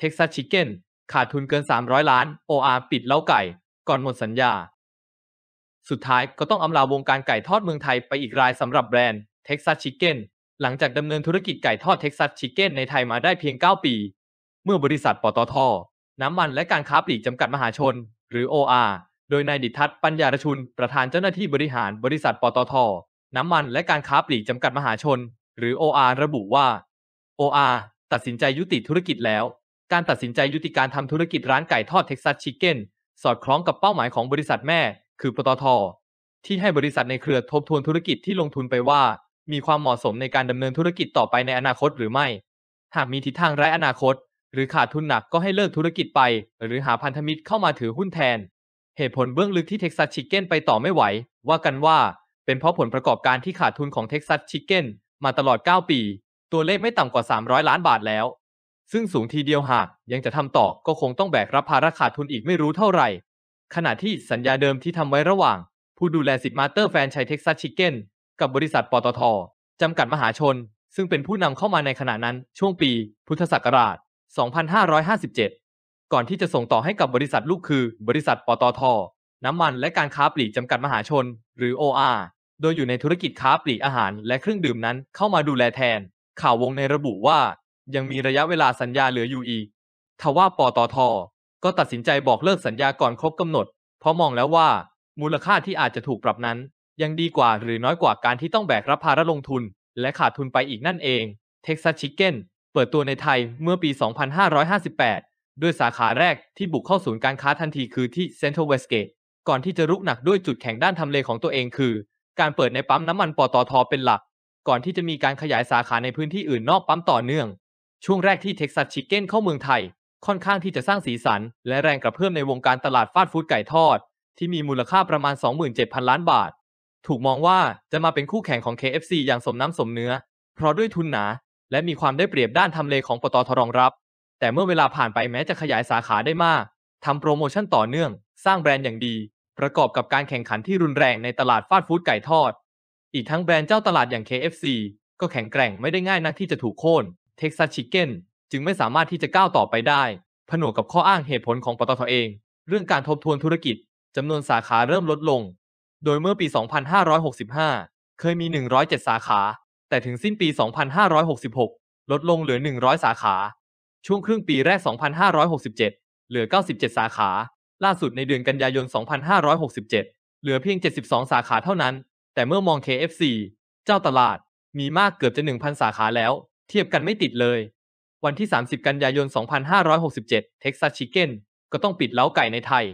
เท็กซัสชิคเก้นขาดทุนเกิน 300 ล้าน OR ปิดเล้าไก่ ก่อนหมดสัญญา สุดท้ายก็ต้องอำลาวงการไก่ทอดเมืองไทยไปอีกรายสำหรับแบรนด์เท็กซัสชิคเก้นหลังจากดำเนินธุรกิจไก่ทอดเท็กซัสชิคเก้นในไทยมาได้เพียง 9 ปี เมื่อบริษัทปตท น้ำมันและการค้าปลีกจำกัดมหาชน หรือ OR โดยนายดิทัศน์ปัญญารชุน ประธานเจ้าหน้าที่บริหารบริษัทปตทน้ำมันและการค้าปลีกจำกัดมหาชน หรือ OR ระบุว่า OR ตัดสินใจยุติธุรกิจแล้วการตัดสินใจยุติการทำธุรกิจร้านไก่ทอดเท็กซัสชิคเก้นสอดคล้องกับเป้าหมายของบริษัทแม่ คือปตทที่ให้บริษัทในเครือทบทวนธุรกิจที่ลงทุนไปว่า มีความเหมาะสมในการดำเนินธุรกิจต่อไปในอนาคตหรือไม่ หากมีทิศทางไร้อนาคต หรือขาดทุนหนักก็ให้เลิกธุรกิจไป หรือหาพันธมิตรเข้ามาถือหุ้นแทน เหตุผลเบื้องลึกที่เท็กซัสชิคเก้นไปต่อไม่ไหวว่ากันว่า เป็นเพราะผลประกอบการที่ขาดทุนของเท็กซัสชิคเก้นมาตลอด 9 ปี ตัวเลขไม่ต่ำกว่า 300 ล้านบาทแล้วซึ่งสูงทีเดียวหาก ยังจะทำต่อก็คงต้องแบกรับภาระขาดทุนอีกไม่รู้เท่าไหร่ ขณะที่สัญญาเดิมที่ทำไว้ระหว่าง ผู้ดูแลสิทธิ์มาเตอร์แฟนชัยเท็กซัสชิคเก้นกับบริษัทปตทจำกัดมหาชน ซึ่งเป็นผู้นำเข้ามาในขณะนั้นช่วงปีพุทธศักราช 2557 ก่อนที่จะส่งต่อให้กับบริษัทลูกคือบริษัทปตทน้ำมันและการค้าปลีกจำกัดมหาชน หรือ OR โดยอยู่ในธุรกิจค้าปลีกอาหาร และเครื่องดื่มนั้นเข้ามาดูแลแทน ข่าววงในระบุว่ายังมีระยะเวลาสัญญาเหลืออยู่อีก ทว่าปตทก็ตัดสินใจบอกเลิกสัญญาก่อนครบกำหนด เพราะมองแล้วว่ามูลค่าที่อาจจะถูกปรับนั้น ยังดีกว่าหรือน้อยกว่าการที่ต้องแบกรับภาระลงทุน และขาดทุนไปอีกนั่นเอง เท็กซัสชิคเก้นเปิดตัวในไทยเมื่อปี 2558 ด้วยสาขาแรกที่บุกเข้าศูนย์การค้าทันที คือที่เซ็นทรัลเวสเกต ก่อนที่จะรุกหนักด้วยจุดแข็งด้านทำเลของตัวเองคือ การเปิดในปั๊มน้ำมันปตทเป็นหลัก ก่อนที่จะมีการขยายสาขาในพื้นที่อื่นนอกปั๊มต่อเนื่องช่วงแรกที่เท็กซัสชิคเก้นเข้าเมืองไทยค่อนข้างที่จะสร้างสีสันและแรงกระเพื่อมในวงการตลาดฟาสต์ฟู้ดไก่ทอด ที่มีมูลค่าประมาณ 27,000 ล้านบาท ถูกมองว่าจะมาเป็นคู่แข่งของ KFC อย่างสมน้ำสมเนื้อ เพราะด้วยทุนหนา และมีความได้เปรียบด้านทำเลของปตทรองรับ แต่เมื่อเวลาผ่านไปแม้จะขยายสาขาได้มากทำโปรโมชั่นต่อเนื่อง สร้างแบรนด์อย่างดี ประกอบกับการแข่งขันที่รุนแรงในตลาดฟาสต์ฟู้ดไก่ทอด อีกทั้งแบรนด์เจ้าตลาดอย่าง KFC ก็แข็งแกร่งไม่ได้ง่ายนักที่จะถูกโค่นเท็กซัสชิคเก้นจึงไม่สามารถที่จะก้าวต่อไปได้ ผนวกกับข้ออ้างเหตุผลของปตทเอง เรื่องการทบทวนธุรกิจจำนวนสาขาเริ่มลดลง โดยเมื่อปี 2565 เคยมี 107 สาขา แต่ถึงสิ้นปี 2566 ลดลงเหลือ 100 สาขา ช่วงครึ่งปีแรก 2567 เหลือ 97 สาขา ล่าสุดในเดือนกันยายน 2567 เหลือเพียง 72 สาขาเท่านั้น แต่เมื่อมอง KFC เจ้าตลาดมีมากเกือบจะ 1,000 สาขาแล้วเทียบกันไม่ติดเลย วันที่ 30 กันยายน 2567 เท็กซัสชิเก้นก็ต้องปิดเล้าไก่ในไทย